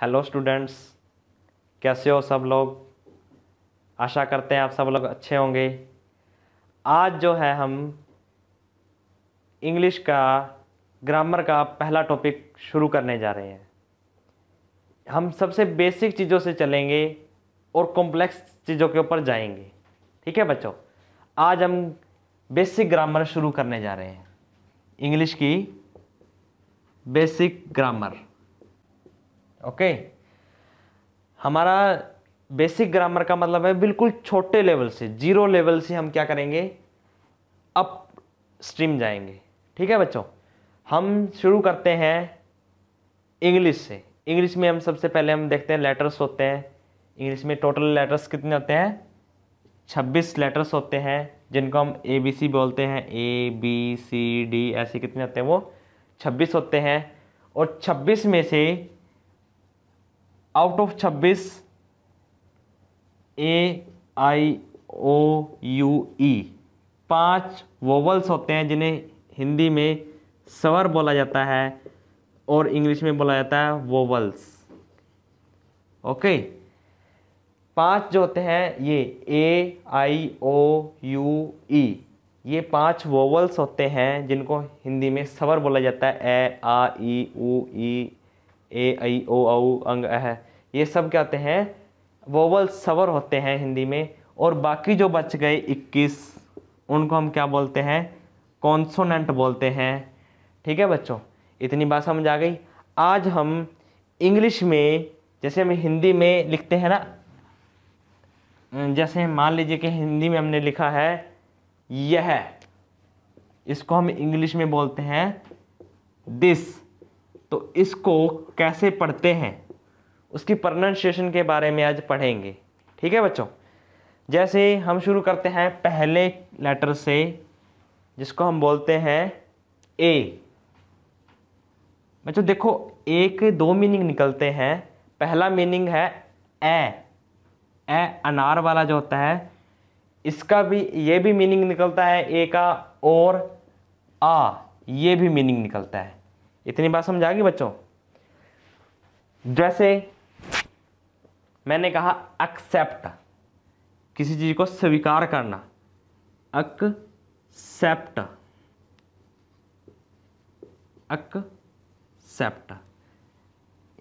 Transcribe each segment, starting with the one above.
Hello students कैसे हो सब लोग आशा करते हैं आप सब लोग अच्छे होंगे आज जो है हम इंग्लिश का ग्रामर का पहला टॉपिक शुरू करने जा रहे हैं हम सबसे बेसिक चीज़ों से चलेंगे और कॉम्प्लेक्स चीज़ों के ऊपर जाएंगे ठीक है बच्चों आज हम बेसिक ग्रामर शुरू करने जा रहे हैं इंग्लिश की बेसिक ग्रामर ओके हमारा बेसिक ग्रामर का मतलब है बिल्कुल छोटे लेवल से जीरो लेवल से हम क्या करेंगे अप स्ट्रीम जाएंगे ठीक है बच्चों हम शुरू करते हैं इंग्लिश से इंग्लिश में हम सबसे पहले हम देखते हैं लेटर्स होते हैं इंग्लिश में टोटल लेटर्स कितने होते हैं छब्बीस लेटर्स होते हैं जिनको हम ए बी सी बोलते हैं ए बी सी डी ऐसे कितने होते हैं वो छब्बीस होते हैं और छब्बीस में से आउट ऑफ छब्बीस ए आई ओ यू ई पांच वोवल्स होते हैं जिन्हें हिंदी में स्वर बोला जाता है और इंग्लिश में बोला जाता है वोवल्स ओके पांच जो होते हैं ये ए आई ओ यू ई ये पांच वोवल्स होते हैं जिनको हिंदी में सवर बोला जाता है ए आ ई ऊ ई ए आई ओ औ अंग है ये सब क्या होते हैं वोवल सवर होते हैं हिंदी में और बाकी जो बच गए 21 उनको हम क्या बोलते हैं कॉन्सोनेंट बोलते हैं ठीक है बच्चों इतनी बात समझ आ गई आज हम इंग्लिश में जैसे हम हिंदी में लिखते हैं ना जैसे मान लीजिए कि हिंदी में हमने लिखा है यह इसको हम इंग्लिश में बोलते हैं दिस तो इसको कैसे पढ़ते हैं उसकी प्रोनाउंसिएशन के बारे में आज पढ़ेंगे ठीक है बच्चों जैसे हम शुरू करते हैं पहले लेटर से जिसको हम बोलते हैं ए बच्चों देखो ए के दो मीनिंग निकलते हैं पहला मीनिंग है ए ए अनार वाला जो होता है इसका भी ये भी मीनिंग निकलता है ए का और आ ये भी मीनिंग निकलता है इतनी बात समझ आ गई बच्चों जैसे मैंने कहा एक्सेप्ट किसी चीज़ को स्वीकार करना accept accept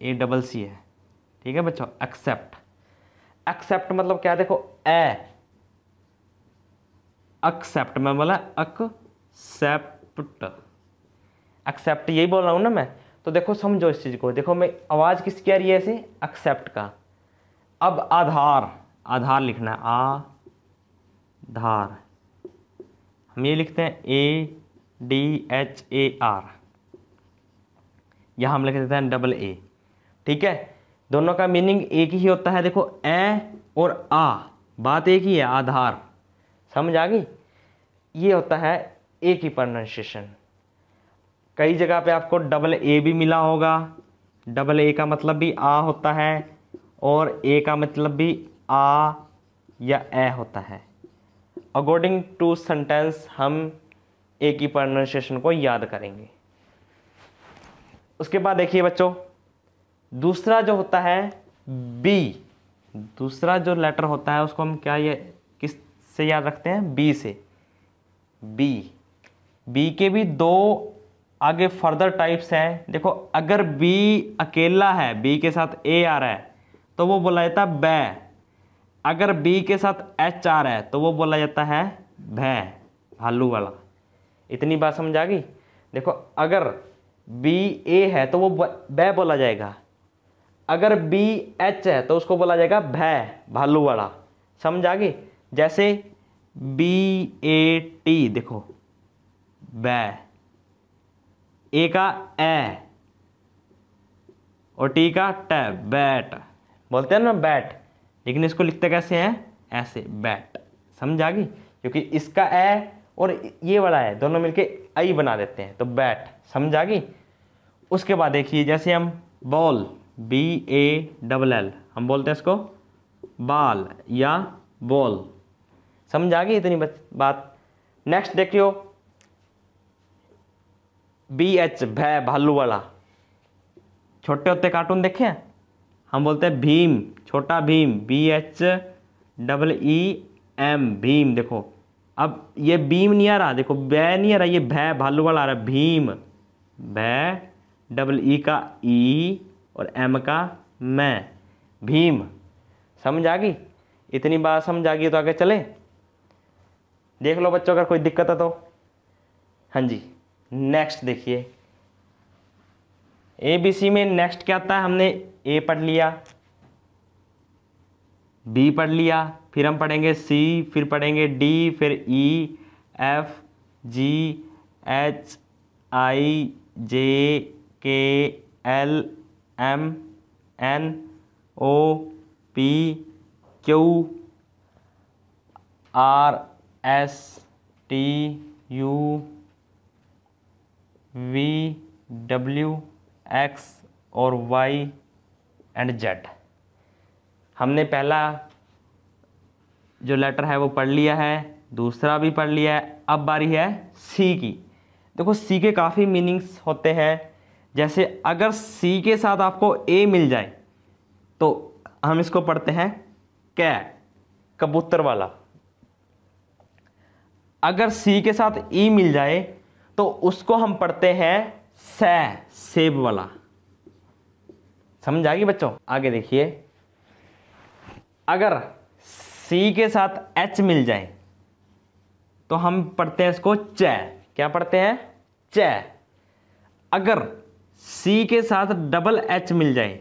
A double C है ठीक है बच्चों एक्सेप्ट एक्सेप्ट मतलब क्या देखो ए एक्सेप्ट मैं बोला एक्सेप्ट एक्सेप्ट यही बोल रहा हूं ना मैं तो देखो समझो इस चीज़ को देखो मैं आवाज़ किसकी आ रही है ऐसे एक्सेप्ट का अब आधार आधार लिखना है आ धार हम ये लिखते हैं A D H A R यहाँ हम लिख देते हैं डबल ए ठीक है दोनों का मीनिंग एक ही होता है देखो ए और आ बात एक ही है आधार समझ आ गई ये होता है ए की प्रोनाउंसिएशन कई जगह पे आपको डबल ए भी मिला होगा डबल ए का मतलब भी आ होता है और ए का मतलब भी आ या ए होता है अकॉर्डिंग टू सेंटेंस हम ए की प्रोनाउंसिएशन को याद करेंगे उसके बाद देखिए बच्चों दूसरा जो होता है बी दूसरा जो लेटर होता है उसको हम क्या ये किस से याद रखते हैं बी से बी बी के भी दो आगे फर्दर टाइप्स हैं देखो अगर बी अकेला है बी के साथ ए आ रहा है तो वो बोला जाता है बै अगर बी के साथ एच आ रहा है तो वो बोला जाता है भै भालू वाला इतनी बात समझ आ गई देखो अगर बी ए है तो वो बै बोला जाएगा अगर बी एच है तो उसको बोला जाएगा भै भालू वाला समझ आ गई जैसे बी ए टी देखो बै ए का ए और टी का ट बैट बोलते हैं ना बैट लेकिन इसको लिखते कैसे हैं ऐसे बैट समझ आ गई क्योंकि इसका ए और ये वाला है दोनों मिलके आई बना देते हैं तो बैट समझ आ गई उसके बाद देखिए जैसे हम ball B A double L हम बोलते हैं इसको बाल या बॉल समझ आ गई इतनी बात नेक्स्ट देखियो बी एच भै भालू वाला छोटे होते कार्टून देखे हैं हम बोलते हैं Bheem Chhota Bheem B H double E M Bheem देखो अब ये भीम नहीं आ रहा देखो बै नहीं आ रहा ये भय भालू वाला आ रहा है भीम भय डबल ई का ई e और एम का मैं भीम समझ आ गई इतनी बात समझ आ गई तो आगे चले देख लो बच्चों अगर कोई दिक्कत है तो हाँ जी नेक्स्ट देखिए ए बी सी में नेक्स्ट क्या आता है हमने ए पढ़ लिया बी पढ़ लिया फिर हम पढ़ेंगे सी फिर पढ़ेंगे डी फिर E F G H I J K L M N O P Q R S T U V W X और वाई एंड जेड हमने पहला जो लेटर है वो पढ़ लिया है दूसरा भी पढ़ लिया है अब बारी है सी की देखो सी के काफ़ी मीनिंग्स होते हैं जैसे अगर सी के साथ आपको ए मिल जाए तो हम इसको पढ़ते हैं कै कबूतर वाला अगर सी के साथ ई मिल जाए तो उसको हम पढ़ते हैं सै सेब वाला समझ आ गई बच्चों आगे देखिए अगर सी के साथ एच मिल जाए तो हम पढ़ते हैं इसको च क्या पढ़ते हैं च अगर सी के साथ डबल एच मिल जाए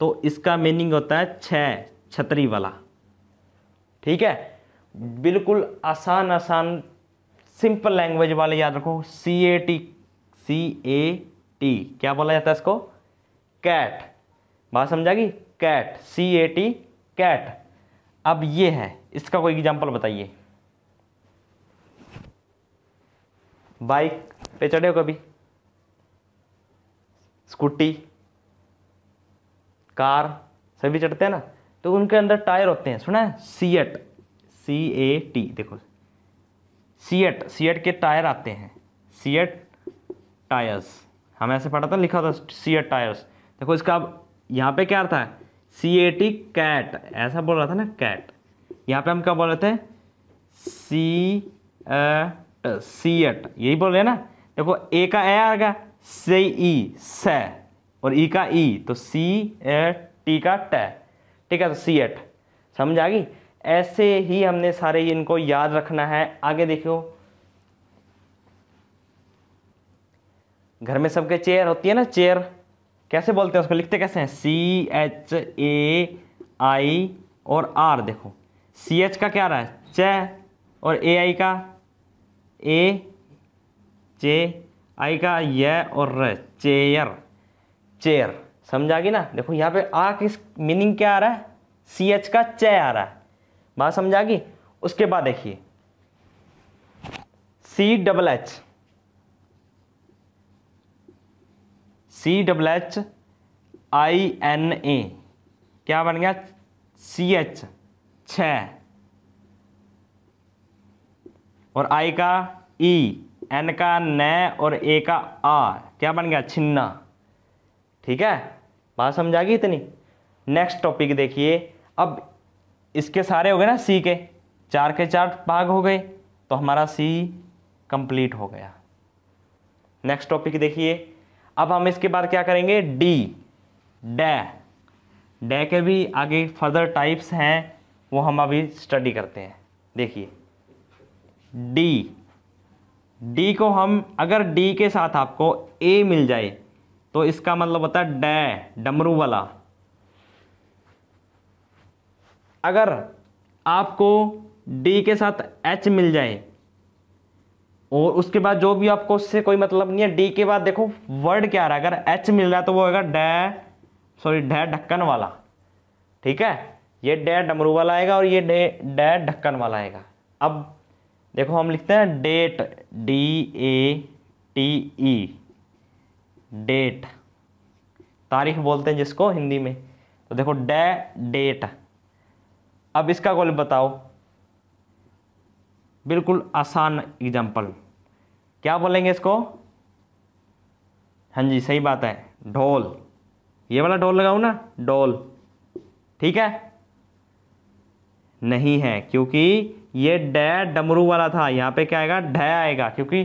तो इसका मीनिंग होता है छ छतरी वाला ठीक है बिल्कुल आसान आसान सिंपल लैंग्वेज वाले याद रखो सी A T C A T क्या बोला जाता है इसको कैट बात समझा गई cat C A T cat अब ये है इसका कोई एग्जाम्पल बताइए बाइक पे चढ़े हो कभी स्कूटी कार सभी चढ़ते हैं ना तो उनके अंदर टायर होते हैं सुना है सी एट सी ए टी देखो सी एट सी एट के टायर आते हैं सी एट टायर्स हम ऐसे पढ़ा था लिखा था सी एट टायर्स देखो इसका अब यहाँ पे क्या था सी ए टी कैट ऐसा बोल रहा था ना कैट यहाँ पे हम क्या बोल रहे थे सी एट सी एट यही बोल रहे हैं ना देखो ए का ए आ गया से ई e, स और ई e का ई e, तो सी ए टी का ट ठीक है तो सी एट समझ आ गई ऐसे ही हमने सारे इनको याद रखना है आगे देखो घर में सबके चेयर होती है ना चेयर कैसे बोलते हैं उसको लिखते कैसे हैं सी एच ए आई और आर देखो सी एच का क्या रहा है च और ए आई का ए चे आई का य और र चेयर चेयर समझ आ गई ना देखो यहाँ पे आ किस मीनिंग क्या आ रहा है सी एच का च आ रहा है बात समझ आ गई उसके बाद देखिए C double H C double H I N A क्या बन गया सी एच छ और आई का ई e, एन का न और ए का आ क्या बन गया छिन्ना ठीक है बात समझा गई इतनी नेक्स्ट टॉपिक देखिए अब इसके सारे हो गए ना सी के चार के चार भाग हो गए तो हमारा सी कंप्लीट हो गया नेक्स्ट टॉपिक देखिए अब हम इसके बाद क्या करेंगे डी डे डे के भी आगे फर्दर टाइप्स हैं वो हम अभी स्टडी करते हैं देखिए डी डी को हम अगर डी के साथ आपको ए मिल जाए तो इसका मतलब होता है डे डमरू वाला अगर आपको डी के साथ एच मिल जाए और उसके बाद जो भी आपको उससे कोई मतलब नहीं है डी के बाद देखो वर्ड क्या आ रहा है अगर एच मिल रहा है तो वो होगा ड सॉरी डै ढक्कन वाला ठीक है ये डै डमरू वाला आएगा और ये डे डे ढक्कन वाला आएगा अब देखो हम लिखते हैं date D A T E date तारीख बोलते हैं जिसको हिंदी में तो देखो डे डेट अब इसका गोल बताओ बिल्कुल आसान एग्जाम्पल क्या बोलेंगे इसको हाँ जी सही बात है ढोल ये वाला ढोल लगाऊ ना ढोल ठीक है नहीं है क्योंकि ये डे डमरू वाला था यहाँ पे क्या आएगा ढे आएगा क्योंकि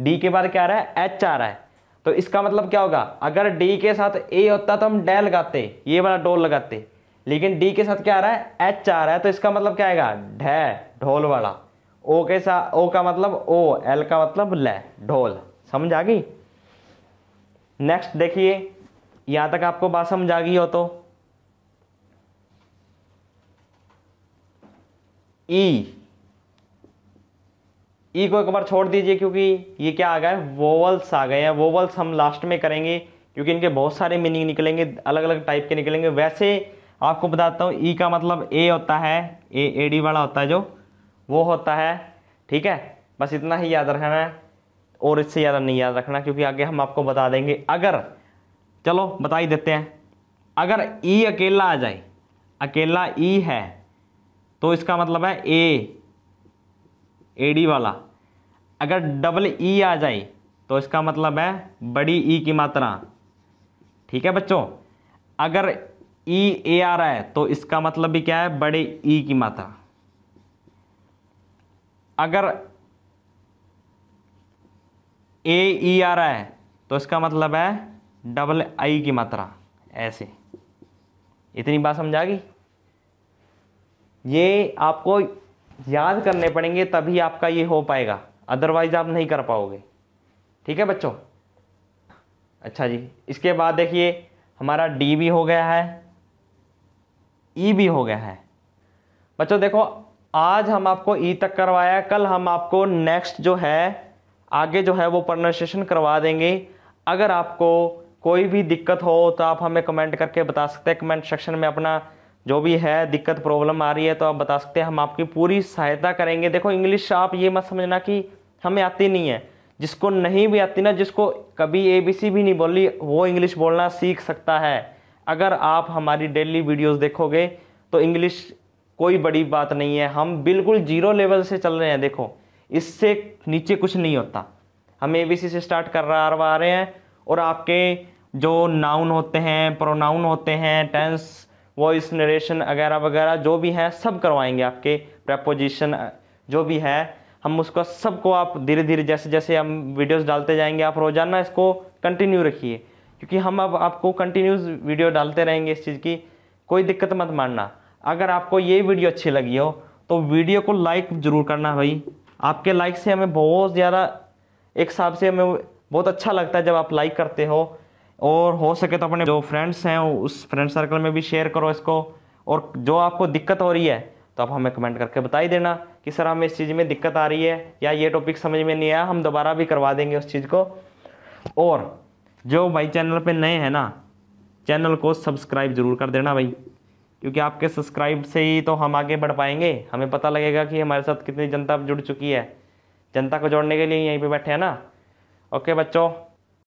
डी के बाद क्या आ रहा है एच आ रहा है तो इसका मतलब क्या होगा अगर डी के साथ ए होता तो हम डे लगाते ये वाला ढोल लगाते लेकिन डी के साथ क्या आ रहा है एच आ रहा है तो इसका मतलब क्या आएगा ढे ढोल वाला ओ के सा ओ का मतलब ओ एल का मतलब ले ढोल समझ आ गई नेक्स्ट देखिए यहां तक आपको बात समझ आ गई हो तो ई e। ई e को एक बार छोड़ दीजिए क्योंकि ये क्या आ गया है वोवल्स आ गए हैं वोवल्स हम लास्ट में करेंगे क्योंकि इनके बहुत सारे मीनिंग निकलेंगे अलग अलग टाइप के निकलेंगे वैसे आपको बताता हूँ ई e का मतलब ए होता है ए ए डी वाला होता है जो वो होता है ठीक है बस इतना ही याद रखना है और इससे ज़्यादा नहीं याद रखना क्योंकि आगे हम आपको बता देंगे अगर चलो बता ही देते हैं अगर ई अकेला आ जाए अकेला ई है तो इसका मतलब है ए ए डी वाला अगर डबल ई आ जाए तो इसका मतलब है बड़ी ई की मात्रा ठीक है बच्चों अगर ई ए आ रहा है तो इसका मतलब भी क्या है बड़े ई की मात्रा अगर ए ई e आ रहा है तो इसका मतलब है डबल आई की मात्रा ऐसे इतनी बात समझा गई ये आपको याद करने पड़ेंगे तभी आपका ये हो पाएगा अदरवाइज आप नहीं कर पाओगे ठीक है बच्चों अच्छा जी इसके बाद देखिए हमारा डी भी हो गया है ई e भी हो गया है बच्चों देखो आज हम आपको ई तक करवाया कल हम आपको नेक्स्ट जो है आगे जो है वो प्रोनाउंसिएशन करवा देंगे अगर आपको कोई भी दिक्कत हो तो आप हमें कमेंट करके बता सकते हैं कमेंट सेक्शन में अपना जो भी है दिक्कत प्रॉब्लम आ रही है तो आप बता सकते हैं हम आपकी पूरी सहायता करेंगे देखो इंग्लिश आप ये मत समझना कि हमें आती नहीं है जिसको नहीं भी आती ना जिसको कभी ए बी सी भी नहीं बोली वो इंग्लिश बोलना सीख सकता है अगर आप हमारी डेली वीडियोस देखोगे तो इंग्लिश कोई बड़ी बात नहीं है हम बिल्कुल जीरो लेवल से चल रहे हैं देखो इससे नीचे कुछ नहीं होता हम ए बी सी से स्टार्ट कर रहा आ रहे हैं और आपके जो नाउन होते हैं प्रोनाउन होते हैं टेंस वॉइस नरेशन वगैरह वगैरह जो भी हैं सब करवाएंगे आपके प्रपोजिशन जो भी है हम उसका सबको आप धीरे धीरे जैसे जैसे हम वीडियोस डालते जाएंगे आप रोज़ाना इसको कंटिन्यू रखिए क्योंकि हम अब आपको कंटिन्यूस वीडियो डालते रहेंगे इस चीज़ की कोई दिक्कत मत मानना अगर आपको ये वीडियो अच्छी लगी हो तो वीडियो को लाइक ज़रूर करना भाई आपके लाइक से हमें बहुत ज़्यादा एक हिसाब से हमें बहुत अच्छा लगता है जब आप लाइक करते हो और हो सके तो अपने जो फ्रेंड्स हैं उस फ्रेंड सर्कल में भी शेयर करो इसको और जो आपको दिक्कत हो रही है तो आप हमें कमेंट करके बता ही देना कि सर हमें इस चीज़ में दिक्कत आ रही है या ये टॉपिक समझ में नहीं आया हम दोबारा भी करवा देंगे उस चीज़ को और जो भाई चैनल पे नए हैं ना चैनल को सब्सक्राइब ज़रूर कर देना भाई क्योंकि आपके सब्सक्राइब से ही तो हम आगे बढ़ पाएंगे हमें पता लगेगा कि हमारे साथ कितनी जनता जुड़ चुकी है जनता को जोड़ने के लिए यहीं पे बैठे हैं ना ओके बच्चों